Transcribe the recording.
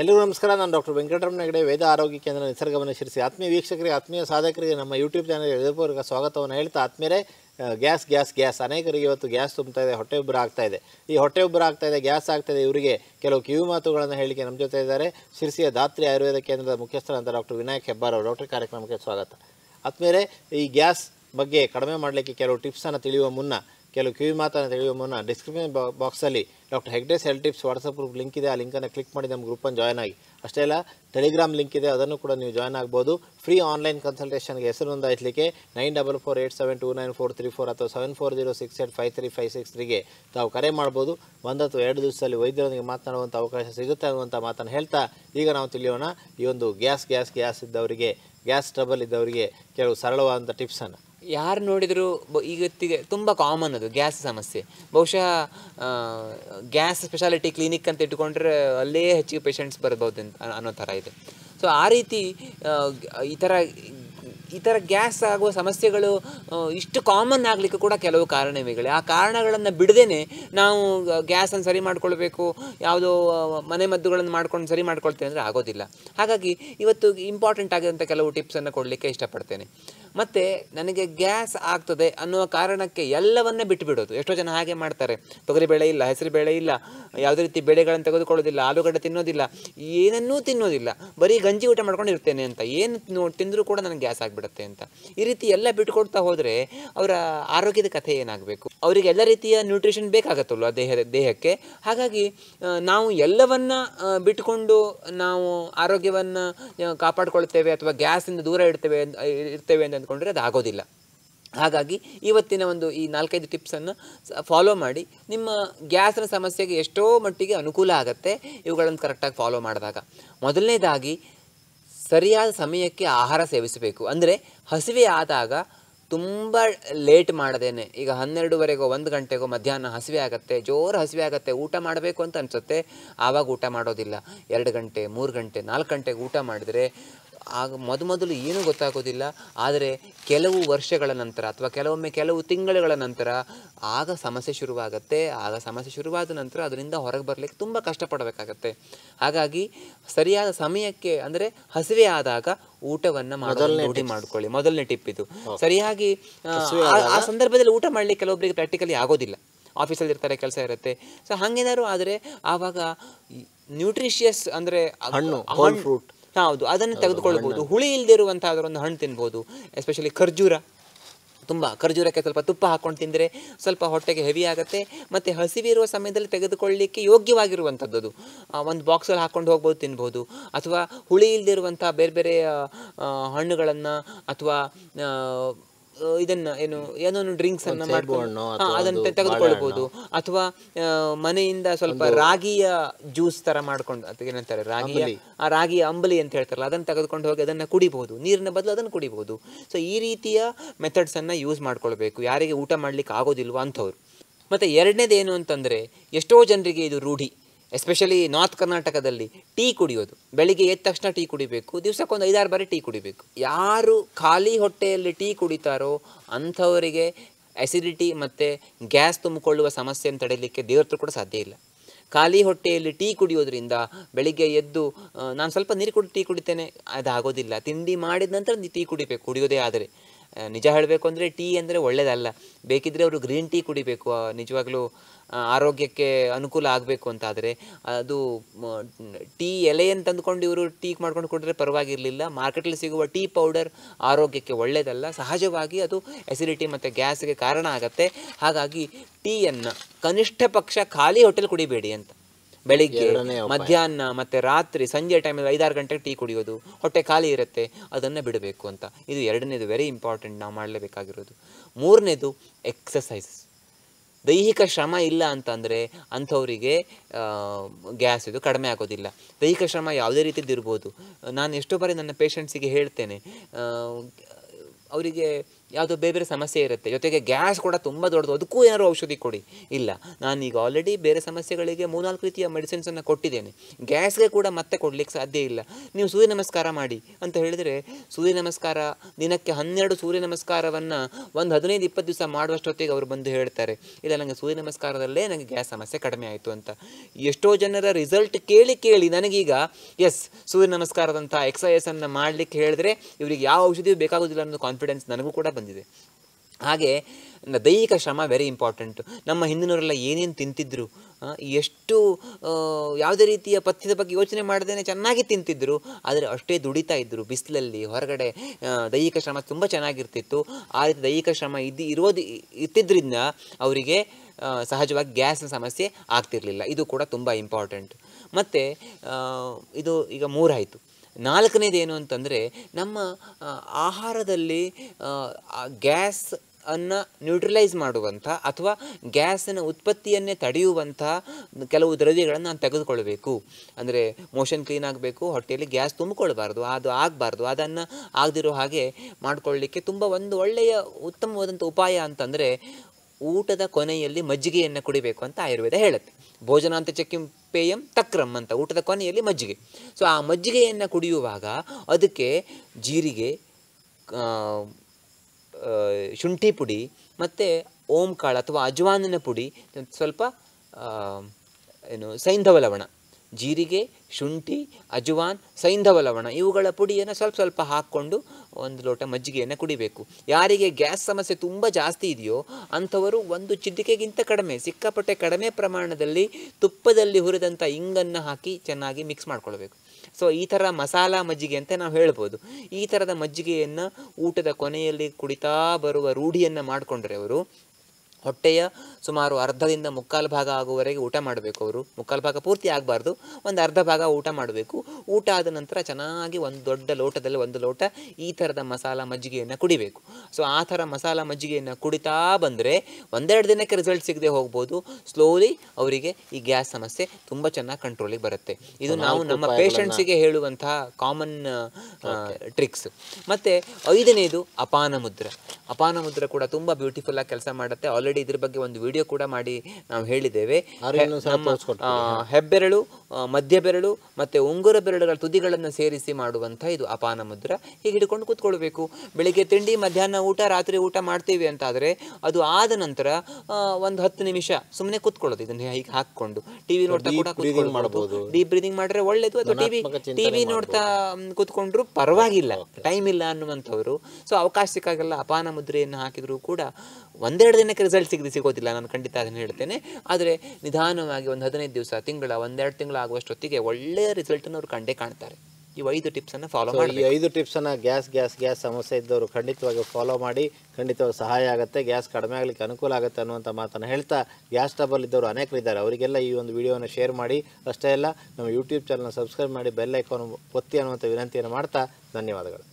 ಎಲ್ಲರೂ ನಮಸ್ಕಾರ ನಾನು ಡಾಕ್ಟರ್ ವೆಂಕಟರಮಣ ಹೆಗಡೆ ವೇದ ಆರೋಗ್ಯ ಕೇಂದ್ರ ನಿಸರ್ಗವನ್ನು ಶಿರಿಸಿ ಆತ್ಮೀಯ ವೀಕ್ಷಕರಿಗೆ ಆತ್ಮೀಯ ಸಾಧಕರಿಗೆ ನಮ್ಮ ಯೂಟ್ಯೂಬ್ ಚಾನಲ್ ಎದುರ್ಪೂರ್ವಕ ಸ್ವಾಗತವನ್ನು ಹೇಳ್ತಾ ಆದ್ಮೇಲೆ ಗ್ಯಾಸ್ ಗ್ಯಾಸ್ ಗ್ಯಾಸ್ ಅನೇಕರಿಗೆ ಇವತ್ತು ಗ್ಯಾಸ್ ತುಂಬ್ತಾ ಇದೆ ಹೊಟ್ಟೆ ಉಬ್ಬರ ಆಗ್ತಾ ಇದೆ ಈ ಹೊಟ್ಟೆ ಉಬ್ಬರ ಆಗ್ತಾ ಇದೆ ಗ್ಯಾಸ್ ಆಗ್ತಾ ಇದೆ ಇವರಿಗೆ ಕೆಲವು ಕಿವಿ ಮಾತುಗಳನ್ನು ಹೇಳಿಕೆ ನಮ್ಮ ಜೊತೆ ಇದ್ದಾರೆ ಶಿರ್ಸಿಯ ದಾತ್ರಿ ಆಯುರ್ವೇದ ಕೇಂದ್ರದ ಮುಖ್ಯಸ್ಥರಂತ ಡಾಕ್ಟರ್ ವಿನಾಯಕ್ ಹೆಬ್ಬಾರ್ ಅವರು ಡಾಕ್ಟರ್ ಕಾರ್ಯಕ್ರಮಕ್ಕೆ ಸ್ವಾಗತ ಆದ್ಮೇಲೆ ಈ ಗ್ಯಾಸ್ ಬಗ್ಗೆ ಕಡಿಮೆ ಮಾಡಲಿಕ್ಕೆ ಕೆಲವು ಟಿಪ್ಸನ್ನು ತಿಳಿಯುವ ಮುನ್ನ ಕೆಲವು ಕಿವಿ ಮಾತನ್ನು ತಿಳಿಯುವ ಮುನ್ನ ಡಿಸ್ಕ್ರಿಪ್ಷನ್ ಬಾಕ್ಸಲ್ಲಿ doctor Hegde's health tips WhatsApp group link ಇದೆ ಆ ಲಿಂಕನ್ನು ಕ್ಲಿಕ್ ಮಾಡಿ ನಮ್ಮ ಗ್ರೂಪನ್ನು ಜಾಯ್ನ್ ಆಗಿ ಅಷ್ಟೇ ಅಲ್ಲ ಟೆಲಿಗ್ರಾಮ್ ಲಿಂಕ್ ಇದೆ ಅದನ್ನು ಕೂಡ ನೀವು ಜಾಯ್ನ್ ಆಗ್ಬೋದು ಫ್ರೀ ಆನ್ಲೈನ್ ಕನ್ಸಲ್ಟೇಷನ್ಗೆ ಹೆಸರು ನೋಂದಾಯಿಸಲಿಕ್ಕೆ nine double four eight seven two nine four three four ಅಥವಾ seven four zero six eight five three five six ತ್ರೀಗೆ ತಾವು ಕರೆ ಮಾಡ್ಬೋದು ಒಂದು ಅಥವಾ ಎರಡು ದಿವಸದಲ್ಲಿ ವೈದ್ಯರೊಂದಿಗೆ ಮಾತನಾಡುವಂಥ ಅವಕಾಶ ಸಿಗುತ್ತೆ ಅನ್ನುವಂಥ ಮಾತನ್ನು ಹೇಳ್ತಾ ಈಗ ನಾವು ತಿಳಿಯೋಣ ಈ ಒಂದು ಗ್ಯಾಸ್ ಗ್ಯಾಸ್ ಗ್ಯಾಸ್ ಇದ್ದವರಿಗೆ ಗ್ಯಾಸ್ ಟ್ರಬಲ್ ಇದ್ದವರಿಗೆ ಕೆಲವು ಸರಳವಾದಂಥ ಟಿಪ್ಸನ್ನು ಯಾರು ನೋಡಿದರೂ ಈಗತ್ತಿಗೆ ತುಂಬ ಕಾಮನ್ ಅದು ಗ್ಯಾಸ್ ಸಮಸ್ಯೆ ಬಹುಶಃ ಗ್ಯಾಸ್ ಸ್ಪೆಷಾಲಿಟಿ ಕ್ಲಿನಿಕ್ ಅಂತ ಇಟ್ಕೊಂಡ್ರೆ ಅಲ್ಲೇ ಹೆಚ್ಚಿಗೆ ಪೇಷಂಟ್ಸ್ ಬರ್ಬೋದು ಅಂತ ಅನ್ನೋ ಥರ ಇದೆ ಸೊ ಆ ರೀತಿ ಈ ಥರ ಈ ಥರ ಗ್ಯಾಸ್ ಆಗುವ ಸಮಸ್ಯೆಗಳು ಇಷ್ಟು ಕಾಮನ್ ಆಗಲಿಕ್ಕೆ ಕೂಡ ಕೆಲವು ಕಾರಣವೇಗಳೇ ಆ ಕಾರಣಗಳನ್ನು ಬಿಡದೇ ನಾವು ಗ್ಯಾಸನ್ನು ಸರಿ ಮಾಡ್ಕೊಳ್ಬೇಕು ಯಾವುದೋ ಮನೆ ಮದ್ದುಗಳನ್ನು ಮಾಡ್ಕೊಂಡು ಸರಿ ಮಾಡ್ಕೊಳ್ತೇವೆ ಅಂದರೆ ಆಗೋದಿಲ್ಲ ಹಾಗಾಗಿ ಇವತ್ತು ಇಂಪಾರ್ಟೆಂಟ್ ಆಗಿದಂಥ ಕೆಲವು ಟಿಪ್ಸನ್ನು ಕೊಡಲಿಕ್ಕೆ ಇಷ್ಟಪಡ್ತೇನೆ ಮತ್ತು ನನಗೆ ಗ್ಯಾಸ್ ಆಗ್ತದೆ ಅನ್ನುವ ಕಾರಣಕ್ಕೆ ಎಲ್ಲವನ್ನೇ ಬಿಟ್ಟುಬಿಡೋದು ಎಷ್ಟೋ ಜನ ಹಾಗೆ ಮಾಡ್ತಾರೆ ತೊಗರಿಬೇಳೆ ಇಲ್ಲ ಹೆಸರು ಬೇಳೆ ಇಲ್ಲ ಯಾವುದೇ ರೀತಿ ಬೆಳೆಗಳನ್ನು ತೆಗೆದುಕೊಳ್ಳೋದಿಲ್ಲ ಆಲೂಗಡ್ಡೆ ತಿನ್ನೋದಿಲ್ಲ ಏನನ್ನೂ ತಿನ್ನೋದಿಲ್ಲ ಬರೀ ಗಂಜಿ ಊಟ ಮಾಡ್ಕೊಂಡು ಇರ್ತೇನೆ ಅಂತ ಏನು ತಿಂದರೂ ಕೂಡ ನನಗೆ ಗ್ಯಾಸ್ ಆಗಿಬಿಡುತ್ತೆ ಅಂತ ಈ ರೀತಿ ಎಲ್ಲ ಬಿಟ್ಕೊಡ್ತಾ ಹೋದರೆ ಅವರ ಆರೋಗ್ಯದ ಕಥೆ ಏನಾಗಬೇಕು ಅವರಿಗೆ ಎಲ್ಲ ರೀತಿಯ ನ್ಯೂಟ್ರಿಷನ್ ಬೇಕಾಗತ್ತಲ್ವ ದೇಹ ದೇಹಕ್ಕೆ ಹಾಗಾಗಿ ನಾವು ಎಲ್ಲವನ್ನು ಬಿಟ್ಟುಕೊಂಡು ನಾವು ಆರೋಗ್ಯವನ್ನು ಕಾಪಾಡಿಕೊಳ್ತೇವೆ ಅಥವಾ ಗ್ಯಾಸಿಂದ ದೂರ ಇಡ್ತೇವೆ ಇರ್ತೇವೆ ಅಂತ ಅಂದ್ಕೊಂಡ್ರೆ ಅದು ಆಗೋದಿಲ್ಲ ಹಾಗಾಗಿ ಇವತ್ತಿನ ಒಂದು ಈ ನಾಲ್ಕೈದು ಟಿಪ್ಸನ್ನು ಫಾಲೋ ಮಾಡಿ ನಿಮ್ಮ ಗ್ಯಾಸಿನ ಸಮಸ್ಯೆಗೆ ಎಷ್ಟೋ ಮಟ್ಟಿಗೆ ಅನುಕೂಲ ಆಗುತ್ತೆ ಇವುಗಳನ್ನು ಕರೆಕ್ಟಾಗಿ ಫಾಲೋ ಮಾಡಿದಾಗ ಮೊದಲನೇದಾಗಿ ಸರಿಯಾದ ಸಮಯಕ್ಕೆ ಆಹಾರ ಸೇವಿಸಬೇಕು ಅಂದರೆ ಹಸಿವೆ ಆದಾಗ ತುಂಬ ಲೇಟ್ ಮಾಡ್ದೇನೆ ಈಗ ಹನ್ನೆರಡುವರೆಗೋ ಒಂದು ಗಂಟೆಗೋ ಮಧ್ಯಾಹ್ನ ಹಸಿವೆ ಆಗುತ್ತೆ ಜೋರು ಹಸಿವೆ ಆಗುತ್ತೆ ಊಟ ಮಾಡಬೇಕು ಅಂತ ಅನಿಸುತ್ತೆ ಆವಾಗ ಊಟ ಮಾಡೋದಿಲ್ಲ ಎರಡು ಗಂಟೆ ಮೂರು ಗಂಟೆ ನಾಲ್ಕು ಗಂಟೆಗೆ ಊಟ ಮಾಡಿದರೆ ಆಗ ಮೊದ ಮೊದಲು ಏನೂ ಗೊತ್ತಾಗೋದಿಲ್ಲ ಆದರೆ ಕೆಲವು ವರ್ಷಗಳ ನಂತರ ಅಥವಾ ಕೆಲವೊಮ್ಮೆ ಕೆಲವು ತಿಂಗಳುಗಳ ನಂತರ ಆಗ ಸಮಸ್ಯೆ ಶುರುವಾಗತ್ತೆ ಆಗ ಸಮಸ್ಯೆ ಶುರುವಾದ ನಂತರ ಅದರಿಂದ ಹೊರಗೆ ಬರಲಿಕ್ಕೆ ತುಂಬ ಕಷ್ಟಪಡಬೇಕಾಗತ್ತೆ ಹಾಗಾಗಿ ಸರಿಯಾದ ಸಮಯಕ್ಕೆ ಅಂದರೆ ಹಸಿವೆ ಆದಾಗ ಊಟವನ್ನು ಮಾಡೋದನ್ನ ರೂಢಿ ಮಾಡ್ಕೊಳ್ಳಿ ಮೊದಲನೇ ಟಿಪ್ ಇದು ಸರಿಯಾಗಿ ಆ ಸಂದರ್ಭದಲ್ಲಿ ಊಟ ಮಾಡಲಿಕ್ಕೆ ಕೆಲವೊಬ್ಬರಿಗೆ ಪ್ರಾಕ್ಟಿಕಲಿ ಆಗೋದಿಲ್ಲ ಆಫೀಸಲ್ಲಿ ಇರ್ತಾರೆ ಕೆಲಸ ಇರುತ್ತೆ ಸೊ ಹಂಗೇನಾದ್ರು ಆದರೆ ಆವಾಗ ನ್ಯೂಟ್ರಿಷಿಯಸ್ ಅಂದರೆ ಹಣ್ಣು ಫ್ರೂಟ್ ಹೌದು ಅದನ್ನು ತೆಗೆದುಕೊಳ್ಳಬಹುದು ಹುಳಿ ಇಲ್ಲದಿರುವಂತಹ ಅದರೊಂದು ಹಣ್ಣು ತಿನ್ಬೋದು ಎಸ್ಪೆಷಲಿ ಖರ್ಜೂರ ತುಂಬ ಖರ್ಜೂರಕ್ಕೆ ಸ್ವಲ್ಪ ತುಪ್ಪ ಹಾಕೊಂಡು ತಿಂದರೆ ಸ್ವಲ್ಪ ಹೊಟ್ಟೆಗೆ ಹೆವಿ ಆಗುತ್ತೆ ಮತ್ತು ಹಸಿವಿರುವ ಸಮಯದಲ್ಲಿ ತೆಗೆದುಕೊಳ್ಳಲಿಕ್ಕೆ ಯೋಗ್ಯವಾಗಿರುವಂಥದ್ದು ಒಂದು ಬಾಕ್ಸಲ್ಲಿ ಹಾಕ್ಕೊಂಡು ಹೋಗ್ಬೋದು ತಿನ್ಬೋದು ಅಥವಾ ಹುಳಿ ಇಲ್ಲದಿರುವಂಥ ಬೇರೆ ಬೇರೆ ಹಣ್ಣುಗಳನ್ನು ಅಥವಾ ಇದನ್ನ ಏನು ಏನೋ ಡ್ರಿಂಕ್ಸ್ ಅನ್ನ ಮಾಡ್ಕೊಂಡು ಅದನ್ನ ತೆಗೆದುಕೊಳ್ಬಹುದು ಅಥವಾ ಮನೆಯಿಂದ ಸ್ವಲ್ಪ ರಾಗಿಯ ಜ್ಯೂಸ್ ತರ ಮಾಡ್ಕೊಂಡು ಏನಂತಾರೆ ರಾಗಿ ಆ ರಾಗಿಯ ಅಂಬಲಿ ಅಂತ ಹೇಳ್ತಾರಲ್ಲ ಅದನ್ನ ತೆಗೆದುಕೊಂಡು ಹೋಗಿ ಅದನ್ನ ಕುಡಿಬಹುದು ನೀರಿನ ಬದಲು ಅದನ್ನು ಕುಡಿಬಹುದು ಸೊ ಈ ರೀತಿಯ ಮೆಥಡ್ಸ್ ಅನ್ನ ಯೂಸ್ ಮಾಡ್ಕೊಳ್ಬೇಕು ಯಾರಿಗೆ ಊಟ ಮಾಡ್ಲಿಕ್ಕೆ ಆಗೋದಿಲ್ವಾ ಅಂಥವ್ರು ಮತ್ತೆ ಎರಡನೇದೇನು ಅಂತಂದ್ರೆ ಎಷ್ಟೋ ಜನರಿಗೆ ಇದು ರೂಢಿ ಎಸ್ಪೆಷಲಿ ನಾರ್ತ್ ಕರ್ನಾಟಕದಲ್ಲಿ ಟೀ ಕುಡಿಯೋದು ಬೆಳಿಗ್ಗೆ ಎದ್ದ ತಕ್ಷಣ ಟೀ ಕುಡಿಬೇಕು ದಿವಸಕ್ಕೊಂದು ಐದಾರು ಬಾರಿ ಟೀ ಕುಡಿಬೇಕು ಯಾರು ಖಾಲಿ ಹೊಟ್ಟೆಯಲ್ಲಿ ಟೀ ಕುಡಿತಾರೋ ಅಂಥವರಿಗೆ ಅಸಿಡಿಟಿ ಮತ್ತು ಗ್ಯಾಸ್ ತುಂಬಿಕೊಳ್ಳುವ ಸಮಸ್ಯೆಯನ್ನು ತಡೆಯಲಿಕ್ಕೆ ದೇವರತ್ರ ಕೂಡ ಸಾಧ್ಯ ಇಲ್ಲ ಖಾಲಿ ಹೊಟ್ಟೆಯಲ್ಲಿ ಟೀ ಕುಡಿಯೋದ್ರಿಂದ ಬೆಳಿಗ್ಗೆ ಎದ್ದು ನಾನು ಸ್ವಲ್ಪ ನೀರು ಕುಡಿ ಟೀ ಕುಡಿತೇನೆ ಅದು ಆಗೋದಿಲ್ಲ ತಿಂಡಿ ಮಾಡಿದ ನಂತರ ಟೀ ಕುಡಿಬೇಕು ಕುಡಿಯೋದೇ ಆದರೆ ನಿಜ ಹೇಳಬೇಕು ಅಂದರೆ ಟೀ ಅಂದರೆ ಒಳ್ಳೆಯದಲ್ಲ ಬೇಕಿದ್ದರೆ ಅವರು ಗ್ರೀನ್ ಟೀ ಕುಡಿಬೇಕು ನಿಜವಾಗ್ಲೂ ಆರೋಗ್ಯಕ್ಕೆ ಅನುಕೂಲ ಆಗಬೇಕು ಅಂತಾದರೆ ಅದು ಟೀ ಎಲೆಯನ್ನು ತಂದುಕೊಂಡು ಇವರು ಟೀ ಮಾಡ್ಕೊಂಡು ಕುಡಿದ್ರೆ ಪರವಾಗಿರಲಿಲ್ಲ ಮಾರ್ಕೆಟಲ್ಲಿ ಸಿಗುವ ಟೀ ಪೌಡರ್ ಆರೋಗ್ಯಕ್ಕೆ ಒಳ್ಳೆಯದಲ್ಲ ಸಹಜವಾಗಿ ಅದು ಎಸಿಡಿಟಿ ಮತ್ತು ಗ್ಯಾಸ್ಗೆ ಕಾರಣ ಆಗುತ್ತೆ ಹಾಗಾಗಿ ಟೀಯನ್ನು ಕನಿಷ್ಠ ಪಕ್ಷ ಖಾಲಿ ಹೋಟೆಲ್ ಕುಡಿಬೇಡಿ ಅಂತ ಬೆಳಿಗ್ಗೆ ಮಧ್ಯಾಹ್ನ ಮತ್ತೆ ರಾತ್ರಿ ಸಂಜೆ ಟೈಮಲ್ಲಿ ಐದಾರು ಗಂಟೆಗೆ ಟೀ ಕುಡಿಯೋದು ಹೊಟ್ಟೆ ಖಾಲಿ ಇರುತ್ತೆ ಅದನ್ನು ಬಿಡಬೇಕು ಅಂತ ಇದು ಎರಡನೇದು ವೆರಿ ಇಂಪಾರ್ಟೆಂಟ್ ನಾವು ಮಾಡಲೇಬೇಕಾಗಿರೋದು ಮೂರನೇದು ಎಕ್ಸಸೈಸ್ ದೈಹಿಕ ಶ್ರಮ ಇಲ್ಲ ಅಂತಂದರೆ ಅಂಥವರಿಗೆ ಗ್ಯಾಸ್ ಇದು ಕಡಿಮೆ ಆಗೋದಿಲ್ಲ ದೈಹಿಕ ಶ್ರಮ ಯಾವುದೇ ರೀತಿಯದ್ದು ಇರ್ಬೋದು ನಾನು ಎಷ್ಟೋ ಬಾರಿ ನನ್ನ ಪೇಷಂಟ್ಸಿಗೆ ಹೇಳ್ತೇನೆ ಅವರಿಗೆ ಯಾವುದೋ ಬೇರೆ ಬೇರೆ ಸಮಸ್ಯೆ ಇರುತ್ತೆ ಜೊತೆಗೆ ಗ್ಯಾಸ್ ಕೂಡ ತುಂಬ ದೊಡ್ಡದು ಅದಕ್ಕೂ ಏನಾದರೂ ಔಷಧಿ ಕೊಡಿ ಇಲ್ಲ ನಾನೀಗ ಆಲ್ರೆಡಿ ಬೇರೆ ಸಮಸ್ಯೆಗಳಿಗೆ ಮೂರ್ನಾಲ್ಕು ರೀತಿಯ ಮೆಡಿಸಿನ್ಸನ್ನು ಕೊಟ್ಟಿದ್ದೇನೆ ಗ್ಯಾಸ್ಗೆ ಕೂಡ ಮತ್ತೆ ಕೊಡಲಿಕ್ಕೆ ಸಾಧ್ಯ ಇಲ್ಲ ನೀವು ಸೂರ್ಯ ನಮಸ್ಕಾರ ಮಾಡಿ ಅಂತ ಹೇಳಿದರೆ ಸೂರ್ಯ ನಮಸ್ಕಾರ ದಿನಕ್ಕೆ ಹನ್ನೆರಡು ಸೂರ್ಯ ನಮಸ್ಕಾರವನ್ನು ಒಂದು ಹದಿನೈದು ಇಪ್ಪತ್ತು ದಿವಸ ಮಾಡುವಷ್ಟೊತ್ತಿಗೆ ಅವರು ಬಂದು ಹೇಳ್ತಾರೆ ಇಲ್ಲ ನನಗೆ ಸೂರ್ಯ ನಮಸ್ಕಾರದಲ್ಲೇ ನನಗೆ ಗ್ಯಾಸ್ ಸಮಸ್ಯೆ ಕಡಿಮೆ ಆಯಿತು ಅಂತ ಎಷ್ಟೋ ಜನರ ರಿಸಲ್ಟ್ ಕೇಳಿ ಕೇಳಿ ನನಗೀಗ ಎಸ್ ಸೂರ್ಯ ನಮಸ್ಕಾರದಂಥ ಎಕ್ಸಸೈಸನ್ನು ಮಾಡಲಿಕ್ಕೆ ಹೇಳಿದ್ರೆ ಇವರಿಗೆ ಯಾವ ಔಷಧಿಯೂ ಬೇಕಾಗೋದಿಲ್ಲ ಅನ್ನೋ ಕಾನ್ಫಿಡೆನ್ಸ್ ನನಗೂ ಕೂಡ ಬಂದಿದೆ ಹಾಗೆ ದೈಹಿಕ ಶ್ರಮ ವೆರಿ ಇಂಪಾರ್ಟೆಂಟು ನಮ್ಮ ಹಿಂದಿನವರೆಲ್ಲ ಏನೇನು ತಿಂತಿದ್ರು ಎಷ್ಟು ಯಾವುದೇ ರೀತಿಯ ಪಥ್ಯದ ಬಗ್ಗೆ ಯೋಚನೆ ಮಾಡದೇ ಚೆನ್ನಾಗಿ ತಿಂತಿದ್ರು ಆದರೆ ಅಷ್ಟೇ ದುಡಿತಾ ಇದ್ದರು ಬಿಸಿಲಲ್ಲಿ ಹೊರಗಡೆ ದೈಹಿಕ ಶ್ರಮ ತುಂಬ ಚೆನ್ನಾಗಿರ್ತಿತ್ತು ಆ ರೀತಿ ದೈಹಿಕ ಶ್ರಮ ಇದು ಇರೋದು ಇರ್ತಿದ್ದರಿಂದ ಅವರಿಗೆ ಸಹಜವಾಗಿ ಗ್ಯಾಸ್ನ ಸಮಸ್ಯೆ ಆಗ್ತಿರಲಿಲ್ಲ ಇದು ಕೂಡ ತುಂಬ ಇಂಪಾರ್ಟೆಂಟ್ ಮತ್ತು ಇದು ಈಗ ಮೂರಾಯಿತು ನಾಲ್ಕನೇದೇನು ಅಂತಂದರೆ ನಮ್ಮ ಆಹಾರದಲ್ಲಿ ಗ್ಯಾಸ್ ಅನ್ನು ನ್ಯೂಟ್ರಲೈಸ್ ಮಾಡುವಂಥ ಅಥವಾ ಗ್ಯಾಸಿನ ಉತ್ಪತ್ತಿಯನ್ನೇ ತಡೆಯುವಂಥ ಕೆಲವು ದ್ರವ್ಯಗಳನ್ನು ನಾನು ತೆಗೆದುಕೊಳ್ಬೇಕು ಅಂದರೆ ಮೋಷನ್ ಕ್ಲೀನ್ ಆಗಬೇಕು ಹೊಟ್ಟೆಯಲ್ಲಿ ಗ್ಯಾಸ್ ತುಂಬಿಕೊಳ್ಬಾರ್ದು ಅದು ಆಗಬಾರ್ದು ಅದನ್ನು ಆಗದಿರೋ ಹಾಗೆ ಮಾಡಿಕೊಳ್ಳಲಿಕ್ಕೆ ತುಂಬ ಒಂದು ಒಳ್ಳೆಯ ಉತ್ತಮವಾದಂಥ ಉಪಾಯ ಅಂತಂದರೆ ಊಟದ ಕೊನೆಯಲ್ಲಿ ಮಜ್ಜಿಗೆಯನ್ನು ಕುಡಿಬೇಕು ಅಂತ ಆಯುರ್ವೇದ ಹೇಳುತ್ತೆ ಭೋಜನಾಂತ ಚಕ್ಕಿಂ ಪೇಯಂ ತಕ್ರಮ್ ಅಂತ ಊಟದ ಕೊನೆಯಲ್ಲಿ ಮಜ್ಜಿಗೆ ಸೊ ಆ ಮಜ್ಜಿಗೆಯನ್ನು ಕುಡಿಯುವಾಗ ಅದಕ್ಕೆ ಜೀರಿಗೆ ಶುಂಠಿ ಪುಡಿ ಮತ್ತು ಓಂಕಾಳು ಅಥವಾ ಅಜ್ವಾನಿನ ಪುಡಿ ಸ್ವಲ್ಪ ಏನು ಸೈಂಧವ ಲವಣ ಜೀರಿಗೆ ಶುಂಠಿ ಅಜವಾನ್ ಸೈಂಧವ ಲವಣ ಇವುಗಳ ಪುಡಿಯನ್ನು ಸ್ವಲ್ಪ ಸ್ವಲ್ಪ ಹಾಕ್ಕೊಂಡು ಒಂದು ಲೋಟ ಮಜ್ಜಿಗೆಯನ್ನು ಕುಡಿಬೇಕು ಯಾರಿಗೆ ಗ್ಯಾಸ್ ಸಮಸ್ಯೆ ತುಂಬ ಜಾಸ್ತಿ ಇದೆಯೋ ಅಂಥವರು ಒಂದು ಚಿಟಿಕೆಗಿಂತ ಕಡಿಮೆ ಸಿಕ್ಕಾಪಟ್ಟೆ ಕಡಿಮೆ ಪ್ರಮಾಣದಲ್ಲಿ ತುಪ್ಪದಲ್ಲಿ ಹುರಿದಂಥ ಇಂಗನ್ನು ಹಾಕಿ ಚೆನ್ನಾಗಿ ಮಿಕ್ಸ್ ಮಾಡ್ಕೊಳ್ಬೇಕು ಸೊ ಈ ಥರ ಮಸಾಲ ಮಜ್ಜಿಗೆ ಅಂತ ನಾವು ಹೇಳ್ಬೋದು ಈ ಥರದ ಮಜ್ಜಿಗೆಯನ್ನು ಊಟದ ಕೊನೆಯಲ್ಲಿ ಕುಡಿತಾ ಬರುವ ರೂಢಿಯನ್ನು ಮಾಡಿಕೊಂಡ್ರೆ ಅವರು ಹೊಟ್ಟೆಯ ಸುಮಾರು ಅರ್ಧದಿಂದ ಮುಕ್ಕಾಲು ಭಾಗ ಆಗುವವರೆಗೆ ಊಟ ಮಾಡಬೇಕು ಅವರು ಮುಕ್ಕಾಲು ಭಾಗ ಪೂರ್ತಿ ಆಗಬಾರ್ದು ಒಂದು ಅರ್ಧ ಭಾಗ ಊಟ ಮಾಡಬೇಕು ಊಟ ಆದ ನಂತರ ಚೆನ್ನಾಗಿ ಒಂದು ದೊಡ್ಡ ಲೋಟದಲ್ಲಿ ಒಂದು ಲೋಟ ಈ ಥರದ ಮಸಾಲ ಮಜ್ಜಿಗೆಯನ್ನು ಕುಡಿಬೇಕು ಸೊ ಆ ಥರ ಮಸಾಲ ಮಜ್ಜಿಗೆಯನ್ನು ಕುಡಿತಾ ಬಂದರೆ ಒಂದೆರಡು ದಿನಕ್ಕೆ ರಿಸಲ್ಟ್ ಸಿಗದೆ ಹೋಗ್ಬೋದು ಸ್ಲೋಲಿ ಅವರಿಗೆ ಈ ಗ್ಯಾಸ್ ಸಮಸ್ಯೆ ತುಂಬ ಚೆನ್ನಾಗಿ ಕಂಟ್ರೋಲಿಗೆ ಬರುತ್ತೆ ಇದು ನಾವು ನಮ್ಮ ಪೇಷಂಟ್ಸಿಗೆ ಹೇಳುವಂತಹ ಕಾಮನ್ ಟ್ರಿಕ್ಸ್ ಮತ್ತು ಐದನೇದು ಅಪಾನ ಮುದ್ರೆ ಅಪಾನ ಮುದ್ರೆ ಕೂಡ ತುಂಬ ಬ್ಯೂಟಿಫುಲ್ಲಾಗಿ ಕೆಲಸ ಮಾಡುತ್ತೆ ಆಲ್ರೆಡಿ ಆಲ್ರೆಡಿ ಇದ್ರ ಬಗ್ಗೆ ಒಂದು ವಿಡಿಯೋ ಕೂಡ ಮಾಡಿ ನಾವು ಹೇಳಿದ್ದೇವೆ ಹೆಬ್ಬೆರಳು ಮಧ್ಯ ಬೆರಳು ಮತ್ತೆ ಉಂಗುರ ಬೆರಳುಗಳ ತುದಿಗಳನ್ನು ಸೇರಿಸಿ ಮಾಡುವಂತ ಇದು ಅಪಾನ ಮುದ್ರ ಹೀಗೆ ಹಿಡ್ಕೊಂಡು ಕೂತ್ಕೊಳ್ಬೇಕು ಬೆಳಿಗ್ಗೆ ತಿಂಡಿ ಮಧ್ಯಾಹ್ನ ಊಟ ರಾತ್ರಿ ಊಟ ಮಾಡ್ತೀವಿ ಅಂತ ಆದರೆ ಅದು ಆದ ನಂತರ ಒಂದು ಹತ್ತು ನಿಮಿಷ ಸುಮ್ಮನೆ ಕೂತ್ಕೊಳ್ಳೋದು ಇದನ್ನ ಹೀಗೆ ಹಾಕೊಂಡು ಟಿವಿ ನೋಡ್ತಾ ಕೂಡ ಮಾಡಬಹುದು ಡೀಪ್ ಬ್ರೀದಿಂಗ್ ಮಾಡಿದ್ರೆ ಒಳ್ಳೇದು ಅಥವಾ ಟಿವಿ ಟಿವಿ ನೋಡ್ತಾ ಕೂತ್ಕೊಂಡ್ರು ಪರವಾಗಿಲ್ಲ ಟೈಮ್ ಇಲ್ಲ ಅನ್ನುವಂಥವ್ರು ಸೊ ಅವಕಾಶ ಸಿಕ್ಕಾಗೆಲ್ಲ ಅಪಾನ ಮುದ್ರೆಯನ್ನು ಹಾಕಿದ್ರು ಕೂಡ ಒಂದೆರಡು ದಿನಕ್ಕೆ ರಿಸಲ್ಟ್ ಸಿಗದೆ ಸಿಗೋದಿಲ್ಲ ನಾನು ಖಂಡಿತ ಅದನ್ನು ಹೇಳ್ತೇನೆ ಆದರೆ ನಿಧಾನವಾಗಿ ಒಂದು ಹದಿನೈದು ದಿವಸ ತಿಂಗಳ ಒಂದೆರಡು ತಿಂಗಳ ಆಗುವಷ್ಟೊತ್ತಿಗೆ ಒಳ್ಳೆಯ ರಿಸಲ್ಟನ್ನು ಅವರು ಕಂಡೇ ಕಾಣ್ತಾರೆ ಈ ಐದು ಟಿಪ್ಸನ್ನು ಫಾಲೋ ಮಾಡಿ ಈ ಐದು ಟಿಪ್ಸನ್ನು ಗ್ಯಾಸ್ ಗ್ಯಾಸ್ ಗ್ಯಾಸ್ ಸಮಸ್ಯೆ ಇದ್ದವರು ಖಂಡಿತವಾಗಿ ಫಾಲೋ ಮಾಡಿ ಖಂಡಿತವಾಗಿ ಸಹಾಯ ಆಗುತ್ತೆ ಗ್ಯಾಸ್ ಕಡಿಮೆ ಆಗಲಿಕ್ಕೆ ಅನುಕೂಲ ಆಗುತ್ತೆ ಅನ್ನುವಂಥ ಮಾತನ್ನು ಹೇಳ್ತಾ ಗ್ಯಾಸ್ ಟಬಲ್ ಇದ್ದವರು ಅನೇಕರಿದ್ದಾರೆ ಅವರಿಗೆಲ್ಲ ಈ ಒಂದು ವಿಡಿಯೋನ ಶೇರ್ ಮಾಡಿ ಅಷ್ಟೇ ಅಲ್ಲ ನಮ್ಮ ಯೂಟ್ಯೂಬ್ ಚಾನಲ್ನ ಸಬ್ಸ್ಕ್ರೈಬ್ ಮಾಡಿ ಬೆಲ್ ಐಕಾನ್ ಒತ್ತಿ ಅನ್ನುವಂಥ ವಿನಂತಿಯನ್ನು ಮಾಡ್ತಾ ಧನ್ಯವಾದಗಳು